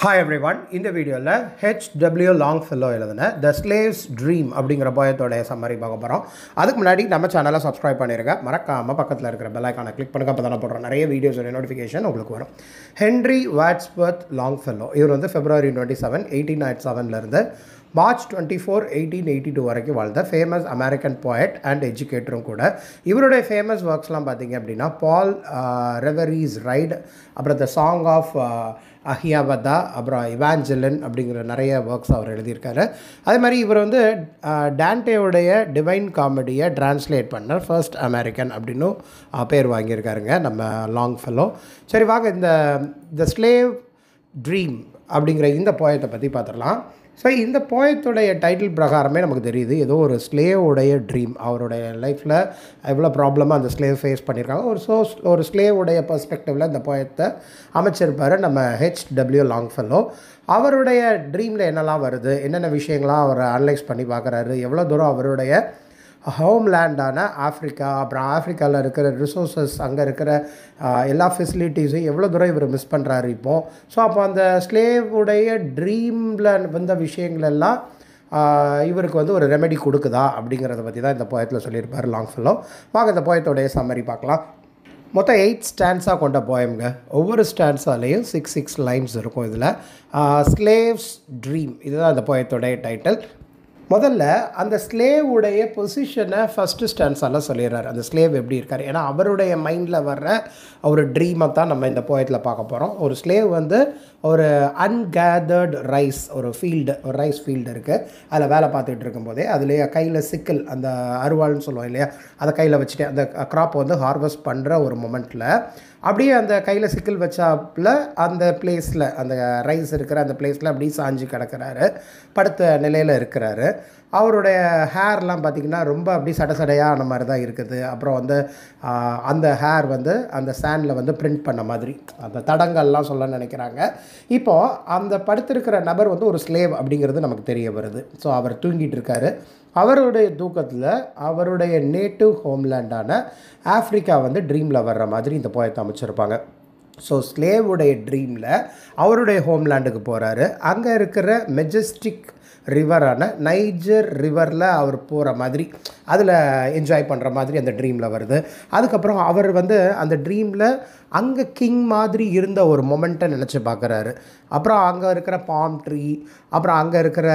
Hi every one இந்த வீடியோவில் HW long fellow எழுதின த ஸ்லேவ்ஸ் ட்ரீம் அப்படிங்கிற போயத்தோடைய சம்மரி பார்க்க போகிறோம் அதுக்கு முன்னாடி நம்ம சேனலை சப்ஸ்கிரைப் பண்ணிடுங்க மறக்காமல் பக்கத்தில் இருக்கிற பெல்லைக்கானை கிளிக் பண்ணுங்க அப்போ தானே போடுறோம் நிறைய வீடியோஸோட நோட்டிஃபிகேஷன் உங்களுக்கு வரும் ஹென்ரி வாட்ஸ்பர்த் லாங் ஃபெல்லோ இவர் வந்து February twenty seven eighteen nought செவன்லேருந்து March twenty four eighteen eighty two வரைக்கும் வாழ்ந்த ஃபேமஸ் அமெரிக்கன் போய்ட் அண்ட் எஜுகேட்டரும் கூட இவருடைய ஃபேமஸ் ஒர்க்ஸ்லாம் பார்த்தீங்க அப்படின்னா பால் ரெவரீஸ் ரைட் அப்புறம் த சாங் ஆஃப் அஹியாபதா அப்புறம் இவாஞ்சலன் அப்படிங்கிற நிறைய ஒர்க்ஸ் அவர் எழுதியிருக்காரு அதே மாதிரி இவர் வந்து டான்டேவுடைய டிவைன் காமெடியை டிரான்ஸ்லேட் பண்ண ஃபர்ஸ்ட் அமெரிக்கன் அப்படின்னும் பேர் வாங்கியிருக்காருங்க நம்ம லாங் ஃபெல்லோ சரி வாங்க இந்த த ஸ்லேவ் ட்ரீம் அப்படிங்கிற இந்த போயத்தை பற்றி பார்த்துடலாம் ஸோ இந்த போயத்துடைய டைட்டில் பிரகாரமே நமக்கு தெரியுது ஏதோ ஒரு ஸ்லேவோடைய ட்ரீம் அவருடைய லைஃப்பில் எவ்வளோ ப்ராப்ளமாக அந்த ஸ்லேவ் ஃபேஸ் பண்ணியிருக்காங்க ஒரு ஸோ ஒரு ஸ்லேவுடைய பர்ஸ்பெக்டிவில் இந்த போயத்தை அமைச்சிருப்பார் நம்ம ஹெச் டபிள்யூ லாங் ஃபெல்லோ அவருடைய ட்ரீமில் என்னெல்லாம் வருது என்னென்ன விஷயங்களாம் அவர் அனலைஸ் பண்ணி பார்க்குறாரு எவ்வளோ தூரம் அவருடைய ஹோம்லேண்டான ஆஃப்ரிக்கா அப்புறம் ஆஃப்ரிக்காவில் இருக்கிற ரிசோர்ஸஸ் அங்கே இருக்கிற எல்லா ஃபெசிலிட்டிஸும் எவ்வளோ தூரம் இவர் மிஸ் பண்ணுறாரு இப்போது ஸோ அப்போ அந்த ஸ்லேவுடைய ட்ரீமில் வந்த விஷயங்களெல்லாம் இவருக்கு வந்து ஒரு ரெமெடி கொடுக்குதா அப்படிங்கிறத பற்றி தான் இந்த போயத்தில் சொல்லியிருப்பார் லாங் ஃபில்லோ வாங்க இந்த போயத்தோடைய சம்மரி பார்க்கலாம் மொத்தம் எயிட் ஸ்டாண்ட்ஸாக கொண்ட போயம்ங்க ஒவ்வொரு ஸ்டாண்ட்ஸாலேயும் சிக்ஸ் சிக்ஸ் லைன்ஸ் இருக்கும் இதில் ஸ்லேவ்ஸ் ட்ரீம் இதுதான் அந்த போயத்தோடைய டைட்டில் முதல்ல அந்த ஸ்லேவுடைய பொசிஷனை ஃபஸ்ட்டு ஸ்டான்ஸாலாம் சொல்லிடுறாரு அந்த ஸ்லேவ் எப்படி இருக்கார் ஏன்னா அவருடைய மைண்டில் வர்ற ஒரு ட்ரீமை தான் நம்ம இந்த போயத்தில் பார்க்க போகிறோம் ஒரு ஸ்லேவ் வந்து ஒரு அன்கேதர்டு ரைஸ் ஒரு ஃபீல்டு ஒரு ரைஸ் ஃபீல்டு இருக்குது அதில் வேலை பார்த்துட்டு இருக்கும்போதே அதுலேயே கையில் சிக்கல் அந்த அருவாள்னு சொல்லுவோம் இல்லையா அதை கையில் வச்சுட்டு அந்த க்ராப்பை வந்து ஹார்வெஸ்ட் பண்ணுற ஒரு மொமெண்ட்டில் அப்படியே அந்த கையில் சிக்கல் வச்சாப்பில் அந்த பிளேஸில் அந்த ரைஸ் இருக்கிற அந்த பிளேஸில் அப்படியே சாஞ்சு கிடக்கிறாரு படுத்த நிலையில் இருக்கிறாரு அவருடைய ஹேர்லாம் பார்த்திங்கன்னா ரொம்ப அப்படி சட சடையான மாதிரி தான் இருக்குது அப்புறம் வந்து அந்த ஹேர் வந்து அந்த சேண்டில் வந்து பிரிண்ட் பண்ண மாதிரி அந்த தடங்கள்லாம் சொல்ல நினைக்கிறாங்க இப்போது அந்த படுத்திருக்கிற நபர் வந்து ஒரு ஸ்லேவ் அப்படிங்கிறது நமக்கு தெரிய வருது ஸோ அவர் தூங்கிட்டு இருக்காரு அவருடைய தூக்கத்தில் அவருடைய நேட்டிவ் ஹோம்லேண்டான ஆஃப்ரிக்கா வந்து ட்ரீமில் வர்ற மாதிரி இந்த போயத்தை அமைச்சிருப்பாங்க ஸோ ஸ்லேவுடைய ட்ரீமில் அவருடைய ஹோம்லேண்டுக்கு போகிறாரு அங்கே இருக்கிற மெஜஸ்டிக் ரிவரான நைஜர் ரிவரில் அவர் போகிற மாதிரி அதில் என்ஜாய் பண்ணுற மாதிரி அந்த ட்ரீமில் வருது அதுக்கப்புறம் அவர் வந்து அந்த ட்ரீமில் அங்கே கிங் மாதிரி இருந்த ஒரு மொமெண்ட்டை நினச்சி பார்க்குறாரு அப்புறம் அங்கே இருக்கிற பாம் ட்ரீ அப்புறம் அங்கே இருக்கிற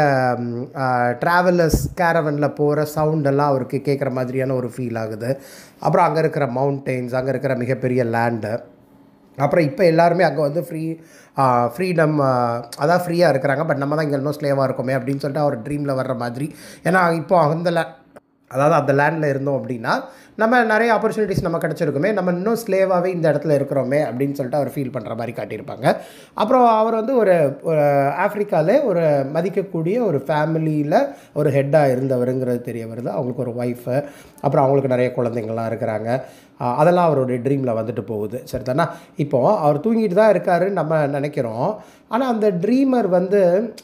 ட்ராவலர்ஸ் கேரவனில் போகிற சவுண்டெல்லாம் அவருக்கு கேட்குற மாதிரியான ஒரு ஃபீல் ஆகுது அப்புறம் அங்கே இருக்கிற மவுண்டெயின்ஸ் அங்கே இருக்கிற மிகப்பெரிய லேண்டு அப்புறம் இப்போ எல்லாருமே அங்கே வந்து ஃப்ரீ ஃப்ரீடம் அதான் ஃப்ரீயாக இருக்கிறாங்க பட் நம்ம தான் இங்கே இன்னும் ஸ்லேவாக இருக்கோமே அப்படின்னு சொல்லிட்டு அவர் ட்ரீமில் வர்ற மாதிரி ஏன்னா இப்போ அந்த அதாவது அந்த லேண்டில் இருந்தோம் அப்படின்னா நம்ம நிறைய ஆப்பர்ச்சுனிட்டிஸ் நம்ம கிடச்சிருக்குமே நம்ம இன்னும் ஸ்லேவாகவே இந்த இடத்துல இருக்கிறோமே அப்படின்னு சொல்லிட்டு அவர் ஃபீல் பண்ணுற மாதிரி காட்டியிருப்பாங்க அப்புறம் அவர் வந்து ஒரு ஆஃப்ரிக்காவில் ஒரு மதிக்கக்கூடிய ஒரு ஃபேமிலியில் ஒரு ஹெட்டாக இருந்தவருங்கிறது தெரிய வருது அவங்களுக்கு ஒரு ஒய்ஃபு அப்புறம் அவங்களுக்கு நிறைய குழந்தைங்கள்லாம் இருக்கிறாங்க அதெல்லாம் அவருடைய ட்ரீமில் வந்துட்டு போகுது சரி தானே இப்போது அவர் தூங்கிட்டு தான் இருக்காருன்னு நம்ம நினைக்கிறோம் ஆனால் அந்த ட்ரீமர் வந்து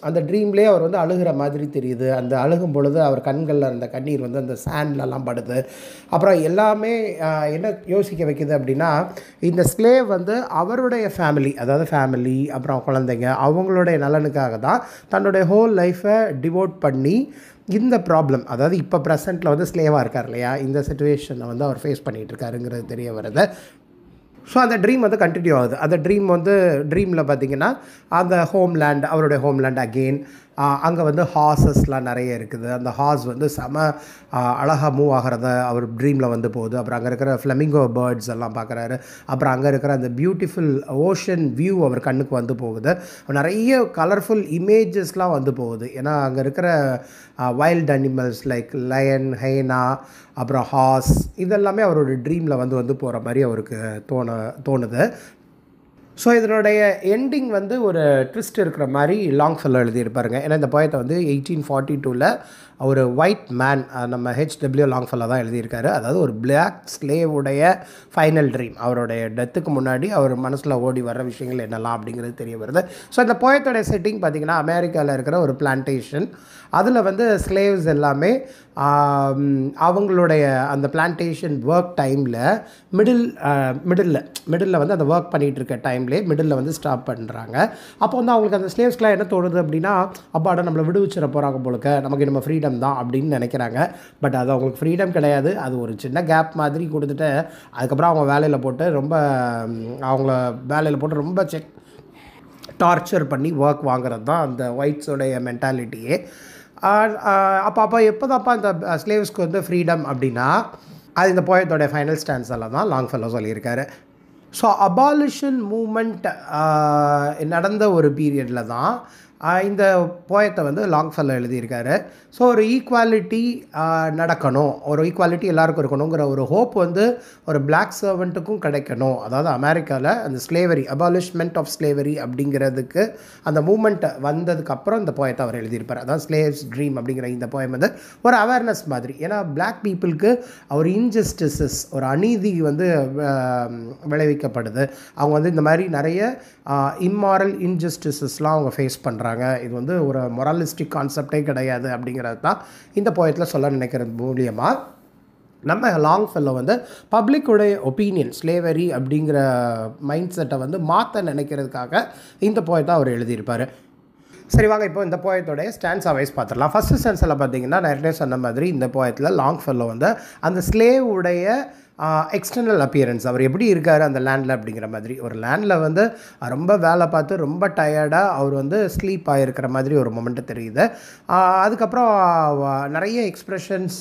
அந்த ட்ரீம்லேயே அவர் வந்து அழுகிற மாதிரி தெரியுது அந்த அழுகும் பொழுது அவர் கண்களில் இருந்த கண்ணீர் வந்து அந்த சேண்ட்லலாம் படுது அப்புறம் எல்லாமே என்ன யோசிக்க வைக்கிது அப்படின்னா இந்த ஸ்லேவ் வந்து அவருடைய ஃபேமிலி அதாவது ஃபேமிலி அப்புறம் குழந்தைங்க அவங்களுடைய நலனுக்காக தான் தன்னுடைய ஹோல் லைஃப்பை டிவோட் பண்ணி இந்த ப்ராப்ளம் அதாவது இப்போ ப்ரெசண்ட்டில் வந்து ஸ்லேவாக இருக்கார் இல்லையா இந்த சுச்சுவேஷனை வந்து அவர் ஃபேஸ் பண்ணிகிட்டு இருக்காருங்கிறது தெரிய வருது ஸோ அந்த ட்ரீம் வந்து கண்டினியூ ஆகுது அந்த ட்ரீம் வந்து ட்ரீமில் பார்த்திங்கன்னா அந்த ஹோம்லேண்ட் அவருடைய ஹோம்லேண்ட் அகெயின் அங்கே வந்து ஹார்சஸ்லாம் நிறைய இருக்குது அந்த ஹார்ஸ் வந்து செம அழகாக மூவ் ஆகிறத அவர் ட்ரீமில் வந்து போகுது அப்புறம் அங்கே இருக்கிற ஃப்ளமிங்கோ பேர்ட்ஸ் எல்லாம் பார்க்குறாரு அப்புறம் அங்கே இருக்கிற அந்த பியூட்டிஃபுல் ஓஷன் வியூ அவர் கண்ணுக்கு வந்து போகுது நிறைய கலர்ஃபுல் இமேஜஸ்லாம் வந்து போகுது ஏன்னா அங்கே இருக்கிற wild animals like lion hyena அப்புறம் ஹார்ஸ் இதெல்லாமே அவரோட ட்ரீமில் வந்து வந்து போகிற மாதிரி அவருக்கு தோண தோணுது ஸோ இதனுடைய எண்டிங் வந்து ஒரு ட்விஸ்ட் இருக்கிற மாதிரி லாங் ஃபில்ல எழுதியிருப்பாருங்க ஏன்னா இந்த பயத்தை வந்து எயிட்டீன் ஃபார்ட்டி டூவில் ஒரு ஒயிட் மேன் நம்ம ஹெச்டபிள்யூ லாங் ஃபில்ல தான் எழுதியிருக்காரு அதாவது ஒரு பிளாக் ஸ்லேவுடைய ஃபைனல் ட்ரீம் அவருடைய டெத்துக்கு முன்னாடி அவர் மனசில் ஓடி வர விஷயங்கள் என்னெல்லாம் அப்படிங்கிறது தெரிய வருது ஸோ இந்த பயத்தோடைய செட்டிங் பார்த்திங்கன்னா அமெரிக்காவில் இருக்கிற ஒரு பிளான்டேஷன் அதில் வந்து ஸ்லேவ்ஸ் எல்லாமே அவங்களுடைய அந்த பிளான்டேஷன் ஒர்க் டைமில் மிடில் மிடில் மிடில் வந்து அந்த ஒர்க் பண்ணிகிட்டு இருக்க டைம் டைம்லேயே மிடில் வந்து ஸ்டாப் பண்ணுறாங்க அப்போ வந்து அவங்களுக்கு அந்த ஸ்லேவ்ஸ்க்கெலாம் என்ன தோணுது அப்படின்னா அப்பாடை நம்மளை விடுவிச்சிட போகிறாங்க போலுக்க நமக்கு நம்ம ஃப்ரீடம் தான் அப்படின்னு நினைக்கிறாங்க பட் அது அவங்களுக்கு ஃப்ரீடம் கிடையாது அது ஒரு சின்ன கேப் மாதிரி கொடுத்துட்டு அதுக்கப்புறம் அவங்க வேலையில் போட்டு ரொம்ப அவங்கள வேலையில் போட்டு ரொம்ப செக் டார்ச்சர் பண்ணி ஒர்க் வாங்குறது தான் அந்த ஒயிட்ஸோடைய மென்டாலிட்டியே அப்போ அப்போ எப்போதாப்பா இந்த ஸ்லேவ்ஸ்க்கு வந்து ஃப்ரீடம் அப்படின்னா அது இந்த போயத்தோடைய ஃபைனல் ஸ்டான்ஸ் எல்லாம் தான் லாங் ஃபெல்லோ சொல்லியிருக்காரு ஸோ அபாலிஷன் மூமெண்ட் நடந்த ஒரு பீரியடில் தான் இந்த போயத்தை வந்து லாங் ஃபெல்லோ எழுதியிருக்காரு ஸோ ஒரு ஈக்குவாலிட்டி நடக்கணும் ஒரு ஈக்குவாலிட்டி எல்லாருக்கும் இருக்கணுங்கிற ஒரு ஹோப் வந்து ஒரு பிளாக் சர்வெண்ட்டுக்கும் கிடைக்கணும் அதாவது அமெரிக்காவில் அந்த ஸ்லேவரி அபாலிஷ்மெண்ட் ஆஃப் ஸ்லேவரி அப்படிங்கிறதுக்கு அந்த மூமெண்ட்டை வந்ததுக்கப்புறம் இந்த போயத்தை அவர் எழுதியிருப்பார் அதாவது ஸ்லேவ்ஸ் ட்ரீம் அப்படிங்கிற இந்த போயம் வந்து ஒரு அவேர்னஸ் மாதிரி ஏன்னா பிளாக் பீப்புளுக்கு ஒரு இன்ஜஸ்டிஸஸ் ஒரு அநீதி வந்து விளைவிக்கப்படுது அவங்க வந்து இந்த மாதிரி நிறைய இம்மாரல் இன்ஜஸ்டிஸஸ்லாம் அவங்க ஃபேஸ் பண்ணுறாங்க சொல்கிறாங்க இது வந்து ஒரு மொராலிஸ்டிக் கான்செப்டே கிடையாது அப்படிங்கிறது தான் இந்த போயத்தில் சொல்ல நினைக்கிறது மூலியமாக நம்ம லாங் ஃபெல்லோ வந்து பப்ளிக்குடைய ஒப்பீனியன் ஸ்லேவரி அப்படிங்கிற மைண்ட் செட்டை வந்து மாற்ற நினைக்கிறதுக்காக இந்த போயத்தை அவர் எழுதியிருப்பார் சரி வாங்க இப்போ இந்த போயத்தோடைய ஸ்டான்ஸாக வைஸ் பார்த்துடலாம் ஃபஸ்ட்டு ஸ்டான்ஸில் பார்த்தீங்கன்னா நிறைய சொன்ன மாதிரி இந்த போயத்தில் லாங் ஃபெல்லோ வந்து அந்த ஸ்லேவுடைய எக்ஸ்டர்னல் அப்பியரன்ஸ் அவர் எப்படி இருக்கார் அந்த லேண்டில் அப்படிங்கிற மாதிரி ஒரு லேண்டில் வந்து ரொம்ப வேலை பார்த்து ரொம்ப டயர்டாக அவர் வந்து ஸ்லீப் ஆகிருக்கிற மாதிரி ஒரு மொமெண்ட்டு தெரியுது அதுக்கப்புறம் நிறைய எக்ஸ்ப்ரெஷன்ஸ்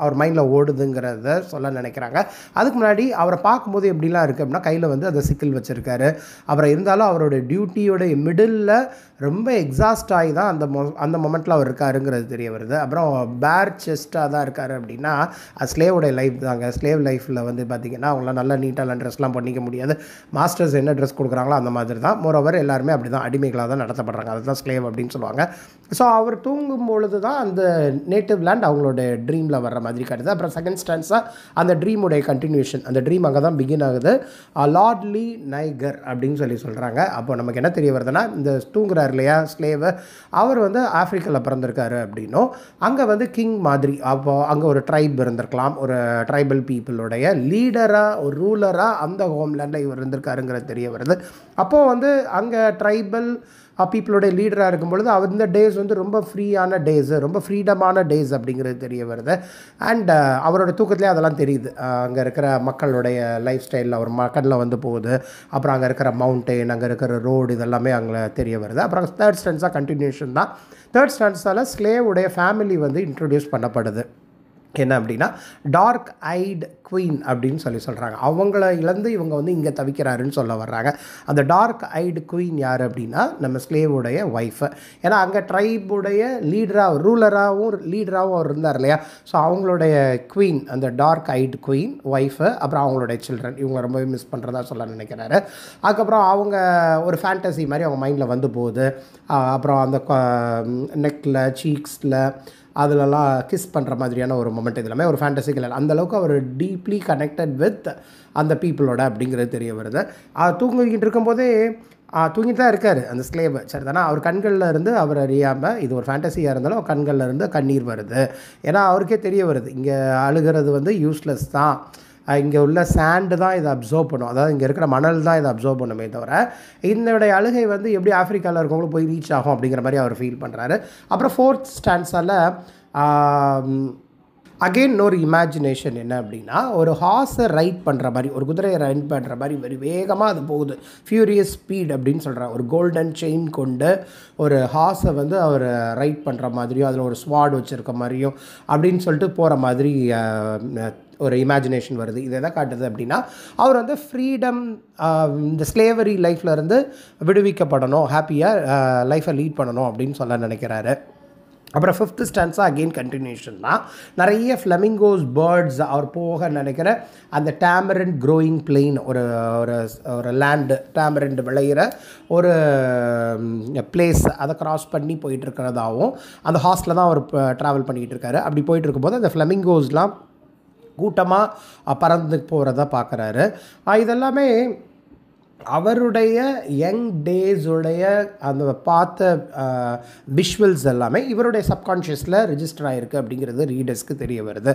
அவர் மைண்டில் ஓடுதுங்கிறத சொல்ல நினைக்கிறாங்க அதுக்கு முன்னாடி அவரை பார்க்கும்போது எப்படிலாம் இருக்குது அப்படின்னா கையில் வந்து அந்த சிக்கல் வச்சுருக்காரு அப்புறம் இருந்தாலும் அவரோட டியூட்டியோட மிடில் ரொம்ப எக்ஸாஸ்ட் ஆகி தான் அந்த அந்த மொமெண்ட்டில் அவர் இருக்காருங்கிறது தெரிய வருது அப்புறம் பேர் செஸ்ட்டாக தான் இருக்கார் அப்படின்னா ஸ்லேவோடைய லைஃப் தாங்க ஸ்லேவ் லைஃப்பில் வந்து பார்த்திங்கன்னா அவங்களாம் நல்லா நீட்டாக ட்ரெஸ்லாம் பண்ணிக்க முடியாது மாஸ்டர்ஸ் என்ன ட்ரெஸ் கொடுக்குறாங்களோ அந்த மாதிரி தான் மோரோவர் எல்லாருமே அப்படி தான் அடிமைகளாக தான் நடத்தப்படுறாங்க அதுதான் ஸ்லேவ் அப்படின்னு சொல்லுவாங்க ஸோ அவர் தூங்கும் பொழுது தான் அந்த நேட்டிவ் லேண்ட் அவங்களோட ட்ரீமில் வர்ற மாதிரி காட்டுது அப்புறம் செகண்ட் ஸ்டான்ஸாக அந்த ட்ரீமுடைய கண்டினியூஷன் அந்த ட்ரீம் அங்கே தான் பிகின் ஆகுது லார்ட்லி uh, நைகர் அப்படின்னு சொல்லி சொல்கிறாங்க அப்போ நமக்கு என்ன தெரிய வருதுன்னா இந்த தூங்குறார் இல்லையா ஸ்லேவு அவர் வந்து ஆஃப்ரிக்காவில் பிறந்திருக்காரு அப்படின்னும் அங்கே வந்து கிங் மாதிரி அப்போது அங்கே ஒரு ட்ரைப் இருந்திருக்கலாம் ஒரு ட்ரைபல் பீப்புள் அவர்களுடைய லீடராக ஒரு ரூலராக அந்த ஹோம்லேண்டில் இவர் இருந்திருக்காருங்கிறது தெரிய வருது அப்போது வந்து அங்கே ட்ரைபல் பீப்புளுடைய லீடராக இருக்கும் பொழுது இந்த டேஸ் வந்து ரொம்ப ஃப்ரீயான டேஸு ரொம்ப ஃப்ரீடமான டேஸ் அப்படிங்கிறது தெரிய வருது அண்ட் அவரோட தூக்கத்துலேயே அதெல்லாம் தெரியுது அங்கே இருக்கிற மக்களுடைய லைஃப் ஸ்டைலில் அவர் மக்களில் வந்து போகுது அப்புறம் அங்கே இருக்கிற மவுண்டெயின் அங்கே இருக்கிற ரோடு இதெல்லாமே அங்கே தெரிய வருது அப்புறம் தேர்ட் ஸ்டாண்ட்ஸாக கண்டினியூஷன் தான் தேர்ட் ஸ்டாண்ட்ஸால் ஸ்லேவுடைய ஃபேமிலி வந்து இன்ட்ரடியூஸ் பண்ணப்படுது என்ன அப்படின்னா டார்க் ஐடு குயின் அப்படின்னு சொல்லி சொல்கிறாங்க அவங்கள இழந்து இவங்க வந்து இங்கே தவிக்கிறாருன்னு சொல்ல வர்றாங்க அந்த டார்க் ஐடு குயின் யார் அப்படின்னா நம்ம ஸ்லேவுடைய ஒய்ஃபு ஏன்னா அங்கே ட்ரைபுடைய லீடராக ரூலராகவும் லீடராகவும் அவர் இருந்தார் இல்லையா ஸோ அவங்களுடைய குயின் அந்த டார்க் ஐடு குவீன் ஒய்ஃபு அப்புறம் அவங்களுடைய சில்ட்ரன் இவங்க ரொம்பவே மிஸ் பண்ணுறதா சொல்ல நினைக்கிறாரு அதுக்கப்புறம் அவங்க ஒரு ஃபேண்டசி மாதிரி அவங்க மைண்டில் வந்து போகுது அப்புறம் அந்த நெக்கில் சீக்ஸில் அதிலலாம் கிஸ் பண்ணுற மாதிரியான ஒரு மொமெண்ட் இதெல்லாமே ஒரு ஃபேண்டசிக்கல் அந்தளவுக்கு அவர் டீப்லி கனெக்டட் வித் அந்த பீப்புளோட அப்படிங்கிறது தெரிய வருது தூங்கிக்கிட்டு இருக்கும்போதே தூங்கிட்டு தான் இருக்கார் அந்த ஸ்லேவ் சரி தானே அவர் கண்களில் இருந்து அவர் அறியாமல் இது ஒரு ஃபேண்டசியாக இருந்தாலும் அவர் கண்களில் இருந்து கண்ணீர் வருது ஏன்னா அவருக்கே தெரிய வருது இங்கே அழுகிறது வந்து யூஸ்லெஸ் தான் இங்கே உள்ள சாண்டு தான் இதை அப்சர்வ் பண்ணும் அதாவது இங்கே இருக்கிற மணல் தான் இதை அப்சர்வ் பண்ணுமே தவிர இதனுடைய அழுகை வந்து எப்படி ஆஃப்ரிக்காவில் இருக்கவங்களும் போய் ரீச் ஆகும் அப்படிங்கிற மாதிரி அவர் ஃபீல் பண்ணுறாரு அப்புறம் ஃபோர்த் ஸ்டான்ஸால் அகெயின் ஒரு இமேஜினேஷன் என்ன அப்படின்னா ஒரு ஹார்ஸை ரைட் பண்ணுற மாதிரி ஒரு குதிரையை ரைட் பண்ணுற மாதிரி வெறி வேகமாக அது போகுது ஃபியூரியஸ் ஸ்பீட் அப்படின்னு சொல்கிறாங்க ஒரு கோல்டன் செயின் கொண்டு ஒரு ஹார்ஸை வந்து அவர் ரைட் பண்ணுற மாதிரியும் அதில் ஒரு ஸ்வாட் வச்சுருக்க மாதிரியும் அப்படின்னு சொல்லிட்டு போகிற மாதிரி ஒரு இமேஜினேஷன் வருது இதை எதை காட்டுது அப்படின்னா அவர் வந்து ஃப்ரீடம் um, இந்த ஸ்லேவரி லைஃப்லேருந்து விடுவிக்கப்படணும் ஹாப்பியாக லைஃப்பை லீட் பண்ணணும் அப்படின்னு சொல்ல நினைக்கிறாரு அப்புறம் ஃபிஃப்த்து ஸ்டான்ஸாக அகெயின் கண்டினியூஷன் தான் நிறைய ஃப்ளமிங்கோஸ் பேர்ட்ஸ் அவர் போக நினைக்கிற அந்த டேமரண்ட் க்ரோயிங் பிளெயின் ஒரு ஒரு ஒரு லேண்டு டேமரண்ட் விளையிற ஒரு பிளேஸ் um, அதை கிராஸ் பண்ணி போயிட்டுருக்கிறதாகவும் அந்த ஹாஸ்டலில் தான் அவர் ட்ராவல் uh, பண்ணிகிட்டு இருக்காரு அப்படி போயிட்டு இருக்கும்போது அந்த ஃப்ளமிங்கோஸ்லாம் கூட்டமாக பறந்து போகிறத பார்க்குறாரு இதெல்லாமே அவருடைய யங் டேஸுடைய அந்த பார்த்த விஷுவல்ஸ் எல்லாமே இவருடைய சப்கான்ஷியஸில் ரிஜிஸ்டர் ஆகிருக்கு அப்படிங்கிறது ரீடர்ஸ்க்கு தெரிய வருது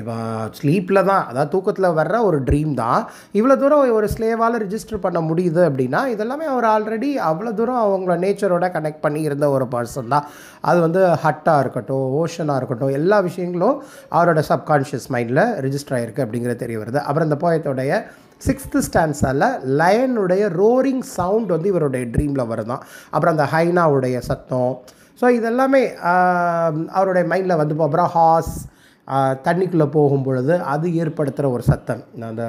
இப்போ ஸ்லீப்பில் தான் அதாவது தூக்கத்தில் வர்ற ஒரு ட்ரீம் தான் இவ்வளோ தூரம் ஒரு ஸ்லேவால் ரிஜிஸ்டர் பண்ண முடியுது அப்படின்னா இதெல்லாமே அவர் ஆல்ரெடி அவ்வளோ தூரம் அவங்கள நேச்சரோட கனெக்ட் பண்ணி இருந்த ஒரு பர்சன் தான் அது வந்து ஹட்டாக இருக்கட்டும் ஓஷனாக இருக்கட்டும் எல்லா விஷயங்களும் அவரோட சப்கான்ஷியஸ் மைண்டில் ரிஜிஸ்டர் ஆகிருக்கு அப்படிங்கிறது தெரிய வருது அப்புறம் இந்த போயத்தோடைய சிக்ஸ்த்து ஸ்டான்ஸால் லயனுடைய ரோரிங் சவுண்ட் வந்து இவருடைய ட்ரீமில் வருதான் அப்புறம் அந்த ஹைனாவுடைய சத்தம் ஸோ இதெல்லாமே அவருடைய மைண்டில் வந்து அப்புறம் ஹாஸ் தண்ணிக்குள்ளே போகும் பொழுது அது ஏற்படுத்துகிற ஒரு சத்தம் அந்த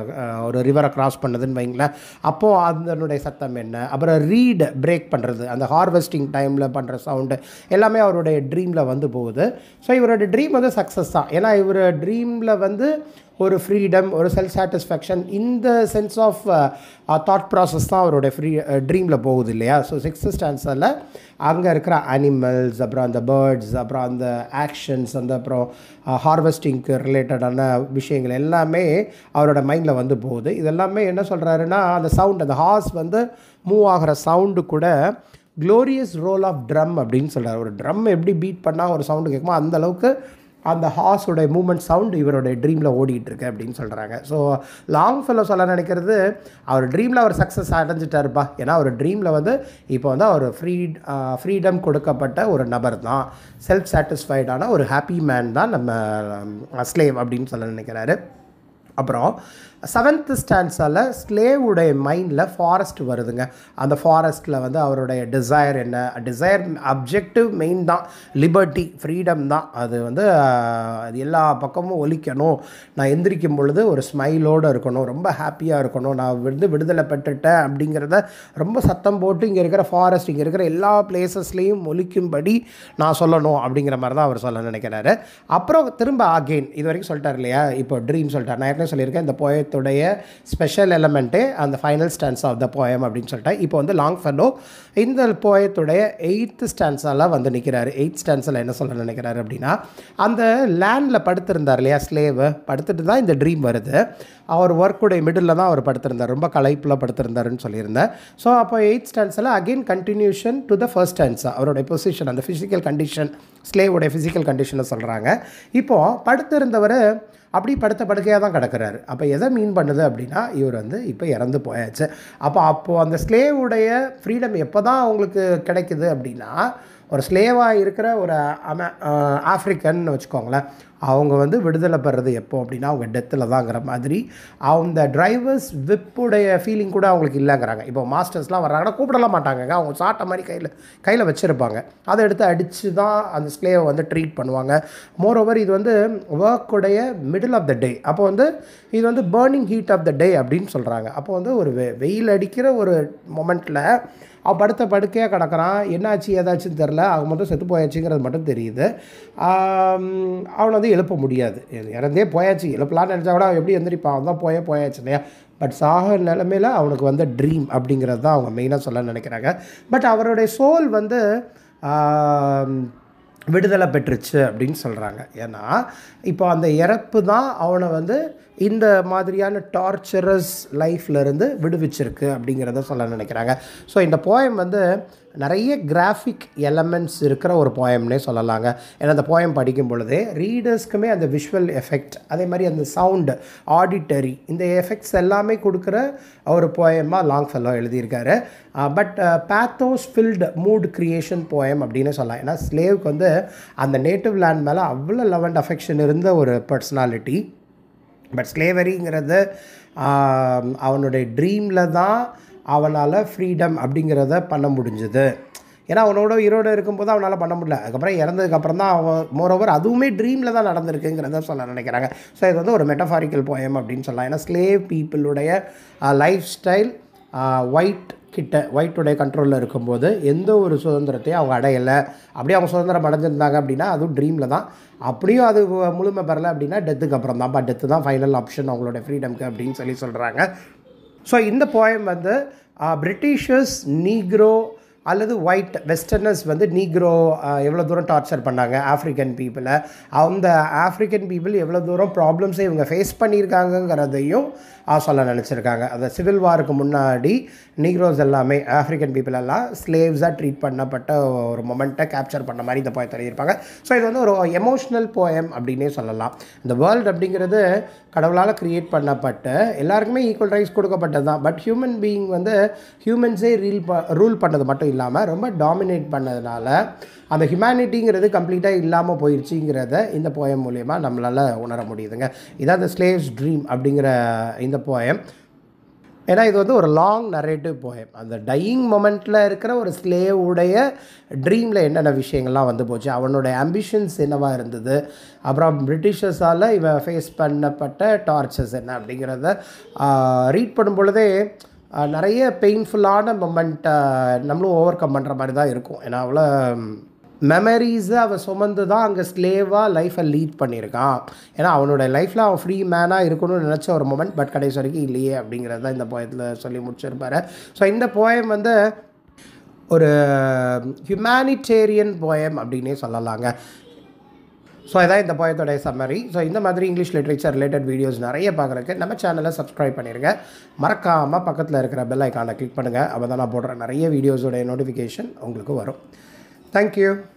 ஒரு ரிவரை க்ராஸ் பண்ணதுன்னு வைங்களேன் அப்போது அதனுடைய சத்தம் என்ன அப்புறம் ரீடு பிரேக் பண்ணுறது அந்த ஹார்வெஸ்டிங் டைமில் பண்ணுற சவுண்டு எல்லாமே அவருடைய ட்ரீமில் வந்து போகுது ஸோ இவரோட ட்ரீம் வந்து சக்ஸஸ் தான் ஏன்னா இவர் ட்ரீமில் வந்து ஒரு ஃப்ரீடம் ஒரு செல்ஃப் சாட்டிஸ்ஃபேக்ஷன் இந்த சென்ஸ் ஆஃப் தாட் ப்ராசஸ் தான் அவருடைய ஃப்ரீ ட்ரீமில் போகுது இல்லையா ஸோ சிக்ஸ்த் ஸ்டான்ஸரில் அங்கே இருக்கிற அனிமல்ஸ் அப்புறம் அந்த பேர்ட்ஸ் அப்புறம் அந்த ஆக்ஷன்ஸ் அந்த அப்புறம் ஹார்வெஸ்டிங்க்கு uh, ரிலேட்டடான விஷயங்கள் எல்லாமே அவரோட மைண்டில் வந்து போகுது இதெல்லாமே என்ன சொல்கிறாருன்னா அந்த சவுண்ட் அந்த ஹார்ஸ் வந்து மூவ் ஆகிற சவுண்டு கூட க்ளோரியஸ் ரோல் ஆஃப் ட்ரம் அப்படின்னு சொல்கிறார் ஒரு ட்ரம் எப்படி பீட் பண்ணால் ஒரு சவுண்டு கேட்குமோ அந்தளவுக்கு அந்த ஹார்ஸோடைய மூமெண்ட் சவுண்டு இவருடைய ட்ரீமில் ஓடிக்கிட்டு அப்படின்னு சொல்கிறாங்க ஸோ லாங் ஃபெல்லோ சொல்ல நினைக்கிறது அவர் ட்ரீமில் அவர் சக்ஸஸ் அடைஞ்சிட்டாருப்பா ஏன்னா அவர் ட்ரீமில் வந்து இப்போ வந்து அவர் ஃப்ரீ ஃப்ரீடம் கொடுக்கப்பட்ட ஒரு நபர் தான் செல்ஃப் சாட்டிஸ்ஃபைடான ஒரு ஹாப்பி மேன் தான் நம்ம அஸ்லேம் அப்படின்னு சொல்ல நினைக்கிறாரு அப்புறம் செவன்த் ஸ்டான்ஸால் ஸ்லேவுடைய மைண்டில் ஃபாரஸ்ட் வருதுங்க அந்த ஃபாரஸ்ட்டில் வந்து அவருடைய டிசையர் என்ன டிசையர் அப்ஜெக்டிவ் மெயின் தான் லிபர்ட்டி ஃப்ரீடம் தான் அது வந்து அது எல்லா பக்கமும் ஒலிக்கணும் நான் எந்திரிக்கும் பொழுது ஒரு ஸ்மைலோடு இருக்கணும் ரொம்ப ஹாப்பியாக இருக்கணும் நான் வந்து விடுதலை பெற்றுட்டேன் அப்படிங்கிறத ரொம்ப சத்தம் போட்டு இங்கே இருக்கிற ஃபாரஸ்ட் இங்கே இருக்கிற எல்லா பிளேசஸ்லேயும் ஒலிக்கும்படி நான் சொல்லணும் அப்படிங்கிற மாதிரி தான் அவர் சொல்ல நினைக்கிறாரு அப்புறம் திரும்ப அகெயின் இது வரைக்கும் சொல்லிட்டார் இல்லையா இப்போ ட்ரீம் சொல்லிட்டார் நான் ஏற்கனவே சொல்லியிருக்கேன் இந்த போய போயத்துடைய ஸ்பெஷல் எலமெண்ட்டே அந்த final stanza of the poem அப்படின்னு சொல்லிட்டு இப்போ வந்து லாங் ஃபெல்லோ இந்த போயத்துடைய எயித்து ஸ்டான்ஸாலாம் வந்து நிற்கிறாரு எயித் ஸ்டான்ஸில் என்ன சொல்ல நினைக்கிறாரு அப்படின்னா அந்த லேண்டில் படுத்திருந்தார் இல்லையா ஸ்லேவு படுத்துட்டு தான் இந்த ட்ரீம் வருது அவர் ஒர்க்குடைய மிடில் தான் அவர் படுத்திருந்தார் ரொம்ப கலைப்பில் படுத்திருந்தாருன்னு சொல்லியிருந்தேன் ஸோ அப்போ எயித் ஸ்டான்ஸில் again continuation to the first stanza அவருடைய பொசிஷன் அந்த ஃபிசிக்கல் கண்டிஷன் ஸ்லேவோடைய ஃபிசிக்கல் கண்டிஷனை சொல்கிறாங்க இப்போது படுத்திருந்தவர் அப்படி படுத்த படுக்கையாக தான் கிடக்கிறாரு அப்போ எதை மீன் பண்ணுது அப்படின்னா இவர் வந்து இப்போ இறந்து போயாச்சு அப்போ அப்போது அந்த ஸ்லேவுடைய ஃப்ரீடம் எப்போ தான் அவங்களுக்கு கிடைக்குது அப்படின்னா ஒரு ஸ்லேவாக இருக்கிற ஒரு அம ஆஃப்ரிக்கன் வச்சுக்கோங்களேன் அவங்க வந்து விடுதலை பெறது எப்போ அப்படின்னா அவங்க டெத்தில் தாங்கிற மாதிரி அந்த டிரைவர்ஸ் விப்புடைய ஃபீலிங் கூட அவங்களுக்கு இல்லைங்கிறாங்க இப்போ மாஸ்டர்ஸ்லாம் வர்றாங்கன்னா கூப்பிடலாம் மாட்டாங்க அவங்க சாட்ட மாதிரி கையில் கையில் வச்சுருப்பாங்க அதை எடுத்து அடித்து தான் அந்த ஸ்லேவை வந்து ட்ரீட் பண்ணுவாங்க மோரோவர் இது வந்து ஒர்க்குடைய மிடில் ஆஃப் த டே அப்போ வந்து இது வந்து burning heat of the day அப்படின்னு சொல்கிறாங்க அப்போ வந்து ஒரு வெயில் அடிக்கிற ஒரு மொமெண்ட்டில் அவன் படுத்த படுக்கையாக கிடக்கிறான் என்னாச்சு ஏதாச்சுன்னு தெரில அவன் மட்டும் செத்து போயாச்சுங்கிறது மட்டும் தெரியுது அவனை வந்து எழுப்ப முடியாது இறந்தே போயாச்சு எழுப்பலான்னு நினச்சா கூட அவன் எப்படி எந்திரிப்பான் அவன் தான் போயே போயாச்சு இல்லையா பட் சாக நிலமையில் அவனுக்கு வந்து ட்ரீம் அப்படிங்கிறது தான் அவங்க மெயினாக சொல்ல நினைக்கிறாங்க பட் அவருடைய சோல் வந்து விடுதலை பெற்றுச்சு அப்படின்னு சொல்கிறாங்க ஏன்னா இப்போ அந்த இறப்பு தான் அவனை வந்து இந்த மாதிரியான டார்ச்சரஸ் லைஃப்லேருந்து விடுவிச்சிருக்கு அப்படிங்கிறத சொல்ல நினைக்கிறாங்க ஸோ இந்த போயம் வந்து நிறைய கிராஃபிக் எலமெண்ட்ஸ் இருக்கிற ஒரு போயம்னே சொல்லலாங்க ஏன்னா அந்த போயம் படிக்கும் பொழுது ரீடர்ஸ்க்குமே அந்த விஷுவல் எஃபெக்ட் அதே மாதிரி அந்த சவுண்டு ஆடிட்டரி இந்த எஃபெக்ட்ஸ் எல்லாமே கொடுக்குற ஒரு போயமாக லாங் ஃபெல்லோ எழுதியிருக்காரு but pathos filled mood creation poem அப்படின்னு சொல்லலாம் ஏன்னா ஸ்லேவுக்கு வந்து அந்த நேட்டிவ் லேண்ட் மேலே அவ்வளோ லவ் அண்ட் அஃபெக்ஷன் இருந்த ஒரு பர்சனாலிட்டி பட் ஸ்லேவரிங்கிறது அவனுடைய ட்ரீமில் தான் அவனால் ஃப்ரீடம் அப்படிங்கிறத பண்ண முடிஞ்சுது ஏன்னா அவனோட உயிரோடு இருக்கும்போது அவனால் பண்ண முடியல அதுக்கப்புறம் இறந்ததுக்கப்புறம் தான் அவன் மோரோவர் அதுவுமே ட்ரீமில் தான் நடந்திருக்குங்கிறத சொல்ல நினைக்கிறாங்க ஸோ இது வந்து ஒரு மெட்டஃபாரிக்கல் போயம் அப்படின்னு சொல்லலாம் ஏன்னா ஸ்லேவ் பீப்புளுடைய லைஃப் ஸ்டைல் ஒயிட் கிட்ட ஒயிட்டுடைய கண்ட்ரோலில் இருக்கும்போது எந்த ஒரு சுதந்திரத்தையும் அவங்க அடையலை அப்படியே அவங்க சுதந்திரம் அடைஞ்சிருந்தாங்க அப்படின்னா அதுவும் ட்ரீமில் தான் அப்படியும் அது முழுமை பெறலை அப்படின்னா டெத்துக்கு அப்புறம் தான் தான்ப்பா டெத்து தான் ஃபைனல் ஆப்ஷன் அவங்களோட ஃப்ரீடம்க்கு அப்படின்னு சொல்லி சொல்கிறாங்க ஸோ இந்த போயம் வந்து பிரிட்டிஷர்ஸ் நீக்ரோ அல்லது ஒயிட் வெஸ்டர்னர்ஸ் வந்து நீக்ரோ எவ்வளோ தூரம் டார்ச்சர் பண்ணாங்க ஆஃப்ரிக்கன் பீப்புளை அந்த ஆஃப்ரிக்கன் பீப்புள் எவ்வளோ தூரம் ப்ராப்ளம்ஸை இவங்க ஃபேஸ் பண்ணியிருக்காங்கங்கிறதையும் சொல்ல நினச்சிருக்காங்க அந்த சிவில் வாருக்கு முன்னாடி நீக்ரோஸ் எல்லாமே ஆஃப்ரிக்கன் பீப்புள் எல்லாம் ஸ்லேவ்ஸாக ட்ரீட் பண்ணப்பட்ட ஒரு மொமெண்ட்டை கேப்சர் பண்ண மாதிரி இந்த போயத்தில் இருப்பாங்க ஸோ இது வந்து ஒரு எமோஷ்னல் போயம் அப்படின்னே சொல்லலாம் இந்த வேர்ல்டு அப்படிங்கிறது கடவுளால் க்ரியேட் பண்ணப்பட்ட எல்லாருக்குமே ஈக்குவல் ரைட்ஸ் கொடுக்கப்பட்டது தான் பட் ஹியூமன் பீயிங் வந்து ஹியூமன்ஸே ரீல் ப ரூல் பண்ணது மட்டும் இல்லாமல் ரொம்ப டாமினேட் பண்ணதுனால அந்த ஹியூமனிட்டிங்கிறது கம்ப்ளீட்டாக இல்லாமல் போயிடுச்சுங்கிறத இந்த போயம் மூலயமா நம்மளால் உணர முடியுதுங்க இதான் த ஸ்லேவ்ஸ் ட்ரீம் அப்படிங்கிற இந்த போயம் ஏன்னா இது வந்து ஒரு லாங் நரேட்டிவ் போயம் அந்த டையிங் மொமெண்ட்டில் இருக்கிற ஒரு ஸ்லேவுடைய ட்ரீமில் என்னென்ன விஷயங்கள்லாம் வந்து போச்சு அவனுடைய அம்பிஷன்ஸ் என்னவாக இருந்தது அப்புறம் பிரிட்டிஷர்ஸால் இவன் ஃபேஸ் பண்ணப்பட்ட டார்ச்சர்ஸ் என்ன அப்படிங்கிறத ரீட் பண்ணும் பொழுதே நிறைய பெயின்ஃபுல்லான மொமெண்ட்டை நம்மளும் ஓவர் கம் பண்ணுற மாதிரி தான் இருக்கும் ஏன்னா அவ்வளோ மெமரிஸை அவன் சுமந்து தான் அங்கே ஸ்லேவாக லைஃப்பை லீட் பண்ணியிருக்கான் ஏன்னா அவனோட லைஃப்பில் அவன் ஃப்ரீ மேனாக இருக்கணும்னு நினச்ச ஒரு மூமெண்ட் பட் கடைசி வரைக்கும் இல்லையே அப்படிங்கிறது தான் இந்த போயத்தில் சொல்லி முடிச்சிருப்பாரு ஸோ இந்த போயம் வந்து ஒரு ஹியூமானிட்டேரியன் போயம் அப்படின்னே சொல்லலாங்க ஸோ இதான் இந்த போயத்தோடைய சம்மரி ஸோ இந்த மாதிரி இங்கிலீஷ் லிட்ரேச்சர் ரிலேட்டட் வீடியோஸ் நிறைய பார்க்குறக்கு நம்ம சேனலை சப்ஸ்கிரைப் பண்ணிடுங்க மறக்காமல் பக்கத்தில் இருக்கிற பெல் ஐக்கானை கிளிக் பண்ணுங்கள் அப்போ தான் நான் போடுற நிறைய வீடியோஸோடைய நோட்டிஃபிகேஷன் உங்களுக்கு வரும் Thank you.